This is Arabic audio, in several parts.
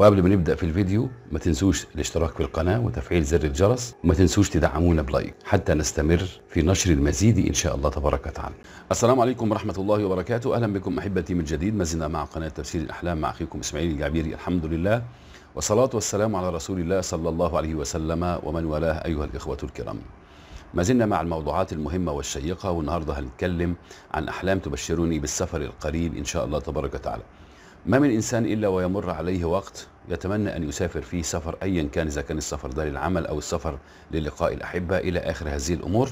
وقبل ما نبدا في الفيديو ما تنسوش الاشتراك في القناه وتفعيل زر الجرس وما تنسوش تدعمونا بلايك حتى نستمر في نشر المزيد ان شاء الله تبارك وتعالى. السلام عليكم ورحمه الله وبركاته، اهلا بكم احبتي من جديد ما مع قناه تفسير الاحلام مع اخيكم اسماعيل الجعبيري الحمد لله والصلاه والسلام على رسول الله صلى الله عليه وسلم ومن والاه ايها الاخوه الكرام. ما زلنا مع الموضوعات المهمة والشيقة والنهاردة هنتكلم عن أحلام تبشرني بالسفر القريب إن شاء الله تبارك وتعالى ما من إنسان إلا ويمر عليه وقت يتمنى أن يسافر فيه سفر أيا كان إذا كان السفر ده للعمل أو السفر للقاء الأحبة إلى آخر هذه الأمور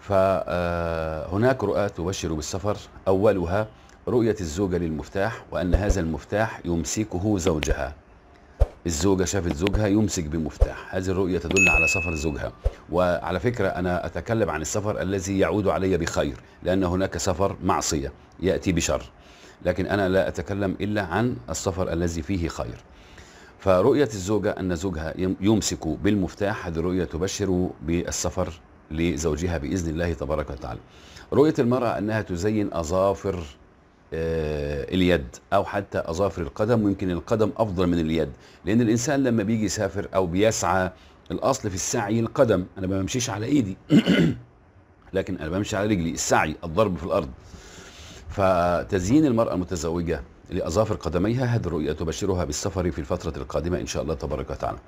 فهناك آه، رؤى تبشر بالسفر أولها رؤية الزوجة للمفتاح وأن هذا المفتاح يمسكه زوجها الزوجة شافت زوجها يمسك بمفتاح هذه الرؤية تدل على سفر زوجها وعلى فكرة أنا أتكلم عن السفر الذي يعود علي بخير لأن هناك سفر معصية يأتي بشر لكن أنا لا أتكلم إلا عن السفر الذي فيه خير فرؤية الزوجة أن زوجها يمسك بالمفتاح هذه الرؤية تبشر بالسفر لزوجها بإذن الله تبارك وتعالى رؤية المرأة أنها تزين أظافر آه، اليد او حتى اظافر القدم ويمكن القدم افضل من اليد لان الانسان لما بيجي يسافر او بيسعى الاصل في السعي القدم انا ما بمشيش على ايدي لكن انا بمشي على رجلي السعي الضرب في الارض فتزيين المراه المتزوجه لاظافر قدميها هذه الرؤيه تبشرها بالسفر في الفتره القادمه ان شاء الله تبارك وتعالى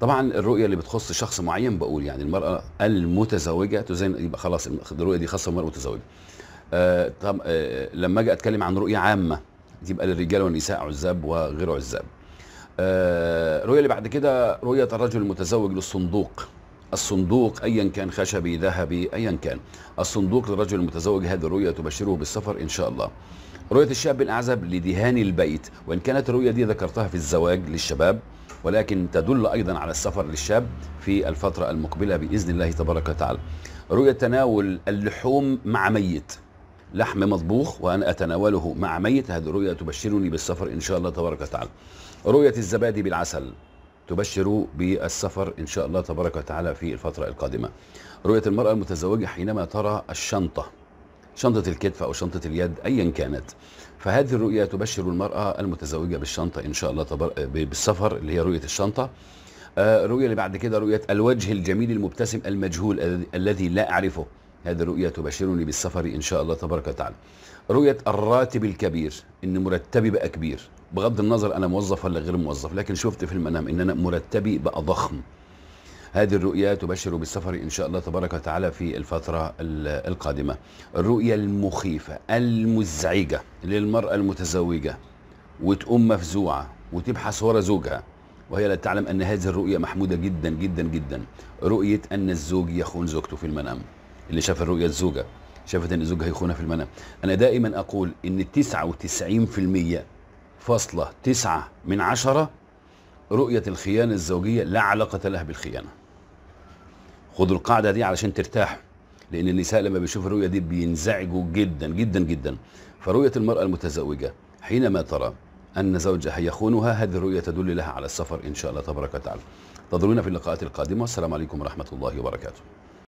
طبعا الرؤيه اللي بتخص شخص معين بقول يعني المراه المتزوجه تزين يبقى خلاص الرؤيه دي خاصه بالمراه المتزوجه آه طب آه لما اجي اتكلم عن رؤيه عامه تبقى للرجال والنساء عزاب وغير عزاب آه الرؤيه اللي بعد كده رؤيه الرجل المتزوج للصندوق الصندوق ايا كان خشبي ذهبي ايا كان الصندوق للرجل المتزوج هذه الرؤيه تبشره بالسفر ان شاء الله رؤيه الشاب الاعزب لدهان البيت وان كانت الرؤيه دي ذكرتها في الزواج للشباب ولكن تدل ايضا على السفر للشاب في الفتره المقبله باذن الله تبارك وتعالى رؤيه تناول اللحوم مع ميت لحم مطبوخ وأن أتناوله مع ميت هذه الرؤية تبشرني بالسفر إن شاء الله تبارك وتعالى رؤية الزبادي بالعسل تبشر بالسفر إن شاء الله تبارك وتعالى في الفترة القادمة رؤية المرأة المتزوجة حينما ترى الشنطة شنطة الكتف أو شنطة اليد أيا كانت فهذه الرؤية تبشر المرأة المتزوجة بالشنطة إن شاء الله تبارك بالسفر اللي هي رؤية الشنطة الرؤية آه، اللي بعد كده رؤية الوجه الجميل المبتسم المجهول الذي لا أعرفه هذه الرؤية تبشرني بالسفر إن شاء الله تبارك وتعالى رؤية الراتب الكبير إن مرتبي بقى كبير بغض النظر أنا موظف ولا غير موظف لكن شفت في المنام إن أنا مرتبي بقى ضخم هذه الرؤية تبشر بالسفر إن شاء الله تبارك وتعالى في الفترة القادمة الرؤية المخيفة المزعجة للمرأة المتزوجة وتقوم مفزوعة وتبحث ورا زوجها وهي لا تعلم أن هذه الرؤية محمودة جدا جدا جدا رؤية أن الزوج يخون زوجته في المنام اللي شاف الرؤية الزوجة شافت ان زوجها يخونها في المنام انا دائما اقول ان المية فاصلة تسعة من عشرة رؤية الخيانة الزوجية لا علاقة لها بالخيانة خذوا القاعدة دي علشان ترتاحوا لان النساء لما بيشوفوا الرؤية دي بينزعجوا جدا جدا جدا فرؤية المرأة المتزوجة حينما ترى أن زوجها يخونها هذه الرؤية تدل لها على السفر إن شاء الله تبارك وتعالى انتظرونا في اللقاءات القادمة والسلام عليكم ورحمة الله وبركاته